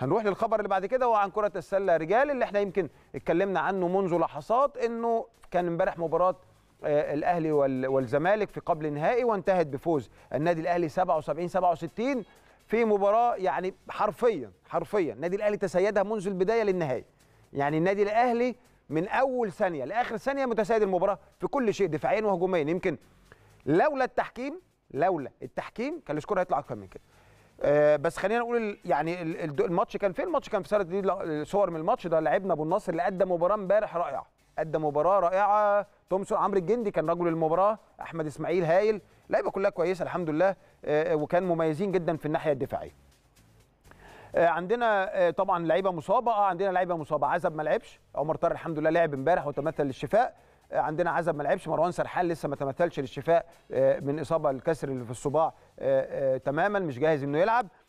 هنروح للخبر اللي بعد كده وعن كره السله رجال اللي احنا يمكن اتكلمنا عنه منذ لحظات انه كان امبارح مباراه آه، الاهلي والزمالك في قبل النهائي وانتهت بفوز النادي الاهلي 77 67 في مباراه يعني حرفيا حرفيا النادي الاهلي تسيدها منذ البدايه للنهايه يعني النادي الاهلي من اول ثانيه لاخر ثانيه متسيد المباراه في كل شيء دفاعيا وهجوميا يمكن لولا التحكيم لولا التحكيم كان السكور هيطلع اكتر من كده آه، بس خلينا نقول يعني الماتش كان فين الماتش كان في سرد دي صور من الماتش ده لعبنا ابو النصر اللي قدم مباراه امبارح رائعه قدم مباراه رائعه تومسون عمرو الجندي كان رجل المباراه احمد اسماعيل هايل لعيبه كلها كويسه الحمد لله آه، آه، وكان مميزين جدا في الناحيه الدفاعيه عندنا طبعا لعيبه مصابه عندنا لعيبه مصابه عزب ما لعبش عمر طارق الحمد لله لعب امبارح وتمثل للشفاء عندنا عزب ما لعبش مروان سرحان لسه ما تمثلش للشفاء آه، من اصابه الكسر اللي في الصباع آه، آه، تماما مش جاهز انه يلعب